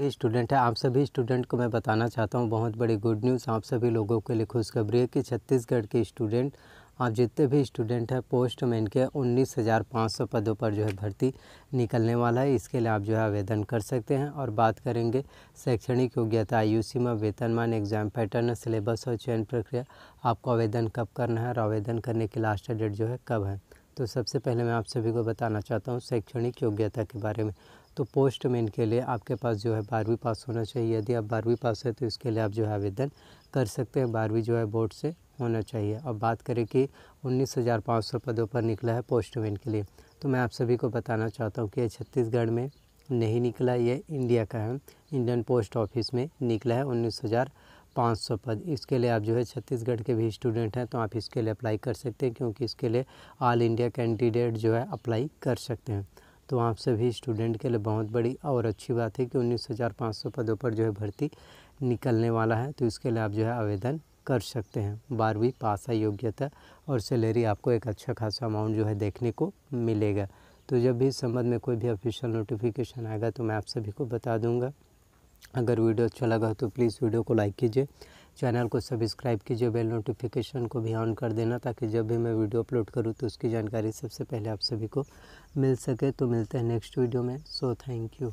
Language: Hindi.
भी स्टूडेंट है आप सभी स्टूडेंट को मैं बताना चाहता हूँ बहुत बड़ी गुड न्यूज़ आप सभी लोगों के लिए खुशखबरी है कि छत्तीसगढ़ के स्टूडेंट आप जितने भी स्टूडेंट हैं पोस्ट में इनके उन्नीस हज़ार पाँच सौ पदों पर जो है भर्ती निकलने वाला है इसके लिए आप जो है आवेदन कर सकते हैं और बात करेंगे शैक्षणिक योग्यता आयु सीमा वेतनमान एग्जाम पैटर्न सिलेबस और चयन प्रक्रिया आपको आवेदन कब करना है और आवेदन करने की लास्ट डेट जो है कब है तो सबसे पहले मैं आप सभी को बताना चाहता हूँ शैक्षणिक योग्यता के बारे में तो पोस्टमैन के लिए आपके पास जो है बारहवीं पास होना चाहिए यदि आप बारहवीं पास है तो इसके लिए आप जो है आवेदन कर सकते हैं बारहवीं जो है बोर्ड से होना चाहिए अब बात करें कि उन्नीस हज़ार पाँच सौ पदों पर निकला है पोस्टमैन के लिए तो मैं आप सभी को बताना चाहता हूँ कि छत्तीसगढ़ में नहीं निकला ये इंडिया का है इंडियन पोस्ट ऑफिस में निकला है उन्नीस हज़ार पाँच सौ पद इसके लिए आप जो है छत्तीसगढ़ के भी स्टूडेंट हैं तो आप इसके लिए अप्लाई कर सकते हैं क्योंकि इसके लिए ऑल इंडिया कैंडिडेट जो है अप्लाई कर सकते हैं तो आप सभी स्टूडेंट के लिए बहुत बड़ी और अच्छी बात है कि उन्नीस हज़ार पाँच सौ पदों पर जो है भर्ती निकलने वाला है तो इसके लिए आप जो है आवेदन कर सकते हैं बारहवीं पास है योग्यता और सैलरी आपको एक अच्छा खासा अमाउंट जो है देखने को मिलेगा तो जब भी इस संबंध में कोई भी ऑफिशियल नोटिफिकेशन आएगा तो मैं आप सभी को बता दूंगा अगर वीडियो अच्छा लगा तो प्लीज़ वीडियो को लाइक कीजिए चैनल को सब्सक्राइब कीजिए बेल नोटिफिकेशन को भी ऑन कर देना ताकि जब भी मैं वीडियो अपलोड करूँ तो उसकी जानकारी सबसे पहले आप सभी को मिल सके तो मिलते हैं नेक्स्ट वीडियो में सो थैंक यू